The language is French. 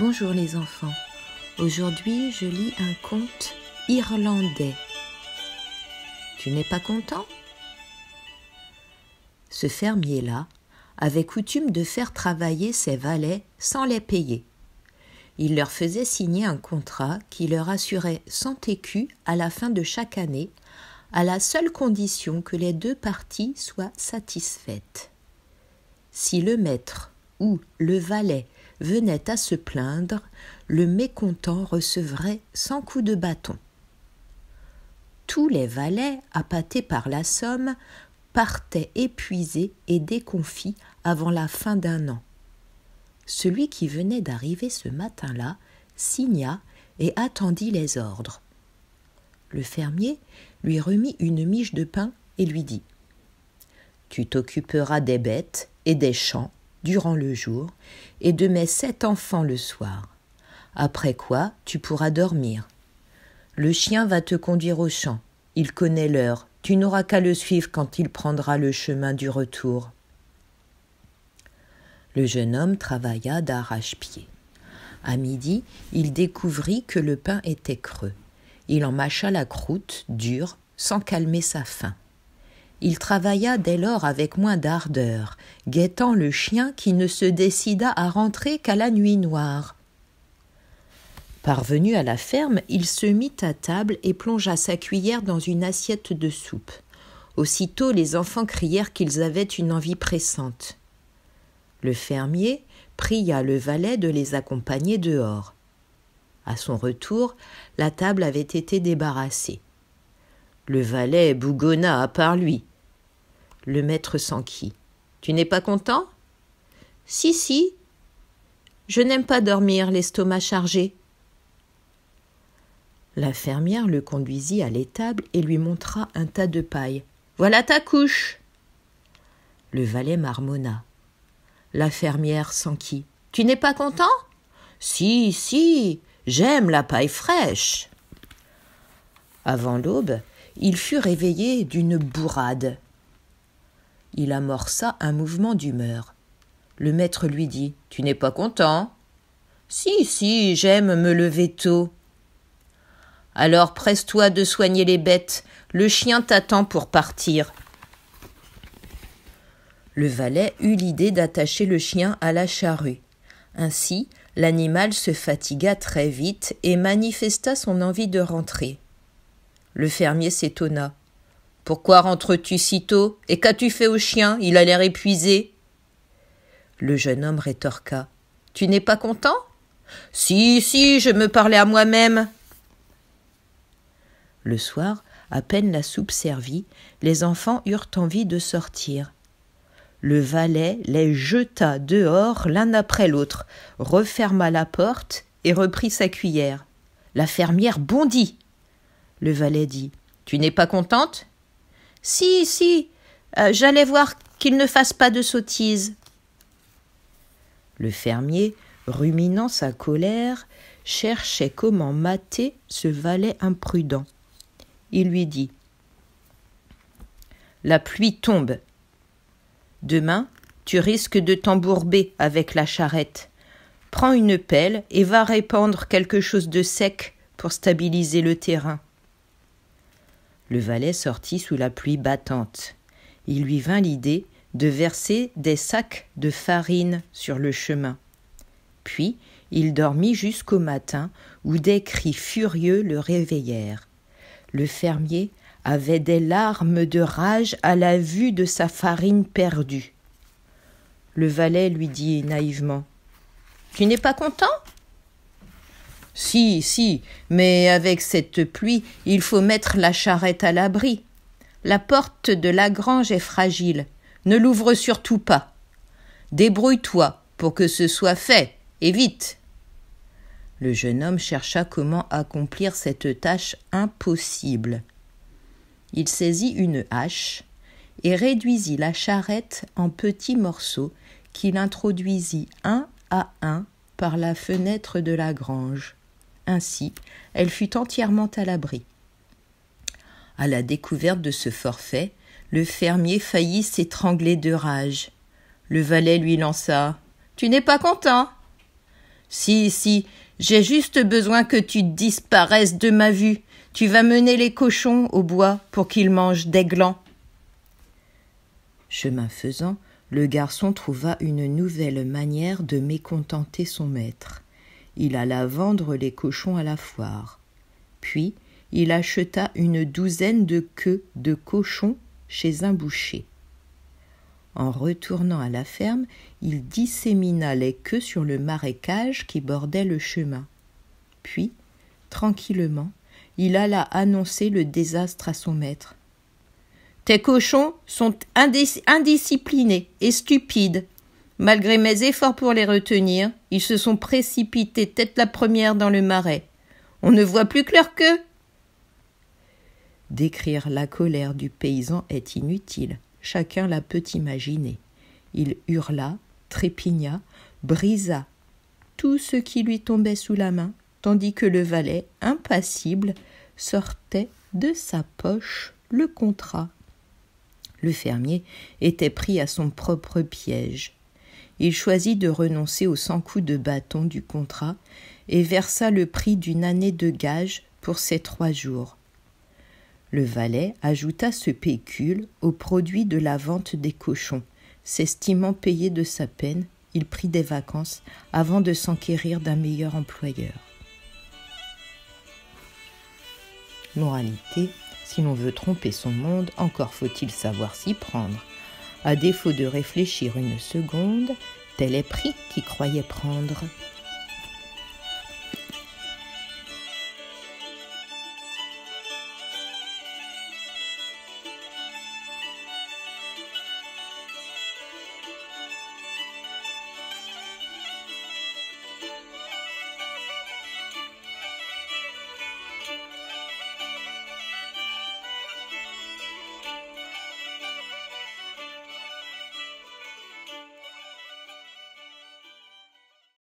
Bonjour les enfants. Aujourd'hui, je lis un conte irlandais. Tu n'es pas content Ce fermier-là avait coutume de faire travailler ses valets sans les payer. Il leur faisait signer un contrat qui leur assurait 100 écus à la fin de chaque année, à la seule condition que les deux parties soient satisfaites. Si le maître ou le valet venait à se plaindre, le mécontent recevrait cent coups de bâton. Tous les valets, appâtés par la somme, partaient épuisés et déconfits avant la fin d'un an. Celui qui venait d'arriver ce matin-là signa et attendit les ordres. Le fermier lui remit une miche de pain et lui dit Tu t'occuperas des bêtes et des champs, durant le jour et de mes sept enfants le soir. Après quoi tu pourras dormir. Le chien va te conduire au champ. Il connaît l'heure. Tu n'auras qu'à le suivre quand il prendra le chemin du retour. Le jeune homme travailla d'arrache-pied. À midi, il découvrit que le pain était creux. Il en mâcha la croûte, dure, sans calmer sa faim. Il travailla dès lors avec moins d'ardeur, guettant le chien qui ne se décida à rentrer qu'à la nuit noire. Parvenu à la ferme, il se mit à table et plongea sa cuillère dans une assiette de soupe. Aussitôt les enfants crièrent qu'ils avaient une envie pressante. Le fermier pria le valet de les accompagner dehors. À son retour, la table avait été débarrassée. Le valet bougonna à part lui. Le maître s'enquit. Tu n'es pas content Si, si. Je n'aime pas dormir, l'estomac chargé. fermière le conduisit à l'étable et lui montra un tas de paille. Voilà ta couche. Le valet marmonna. fermière s'enquit. Tu n'es pas content Si, si. J'aime la paille fraîche. Avant l'aube, il fut réveillé d'une bourrade. Il amorça un mouvement d'humeur. Le maître lui dit Tu n'es pas content Si, si, j'aime me lever tôt. Alors presse-toi de soigner les bêtes. Le chien t'attend pour partir. Le valet eut l'idée d'attacher le chien à la charrue. Ainsi, l'animal se fatigua très vite et manifesta son envie de rentrer. Le fermier s'étonna. Pourquoi rentres-tu si tôt Et qu'as-tu fait au chien Il a l'air épuisé. Le jeune homme rétorqua Tu n'es pas content Si, si, je me parlais à moi-même. Le soir, à peine la soupe servie, les enfants eurent envie de sortir. Le valet les jeta dehors l'un après l'autre, referma la porte et reprit sa cuillère. La fermière bondit. Le valet dit Tu n'es pas contente si, si, euh, j'allais voir qu'il ne fasse pas de sottises. Le fermier, ruminant sa colère, cherchait comment mater ce valet imprudent. Il lui dit La pluie tombe. Demain, tu risques de t'embourber avec la charrette. Prends une pelle et va répandre quelque chose de sec pour stabiliser le terrain. Le valet sortit sous la pluie battante. Il lui vint l'idée de verser des sacs de farine sur le chemin. Puis il dormit jusqu'au matin où des cris furieux le réveillèrent. Le fermier avait des larmes de rage à la vue de sa farine perdue. Le valet lui dit naïvement Tu n'es pas content si, si, mais avec cette pluie, il faut mettre la charrette à l'abri. La porte de la grange est fragile. Ne l'ouvre surtout pas. Débrouille-toi pour que ce soit fait, et vite. Le jeune homme chercha comment accomplir cette tâche impossible. Il saisit une hache et réduisit la charrette en petits morceaux qu'il introduisit un à un par la fenêtre de la grange. Ainsi, elle fut entièrement à l'abri. À la découverte de ce forfait, le fermier faillit s'étrangler de rage. Le valet lui lança Tu n'es pas content Si, si, j'ai juste besoin que tu disparaisses de ma vue. Tu vas mener les cochons au bois pour qu'ils mangent des glands. Chemin faisant, le garçon trouva une nouvelle manière de mécontenter son maître il alla vendre les cochons à la foire. Puis il acheta une douzaine de queues de cochons chez un boucher. En retournant à la ferme, il dissémina les queues sur le marécage qui bordait le chemin. Puis, tranquillement, il alla annoncer le désastre à son maître. Tes cochons sont indisciplinés et stupides, Malgré mes efforts pour les retenir, ils se sont précipités tête la première dans le marais. On ne voit plus que clair qu'eux. Décrire la colère du paysan est inutile, chacun la peut imaginer. Il hurla, trépigna, brisa tout ce qui lui tombait sous la main, tandis que le valet, impassible, sortait de sa poche le contrat. Le fermier était pris à son propre piège il choisit de renoncer aux cent coups de bâton du contrat et versa le prix d'une année de gage pour ces trois jours. Le valet ajouta ce pécule au produit de la vente des cochons. S'estimant payé de sa peine, il prit des vacances avant de s'enquérir d'un meilleur employeur. Moralité, si l'on veut tromper son monde, encore faut-il savoir s'y prendre à défaut de réfléchir une seconde, tel est pris qui croyait prendre.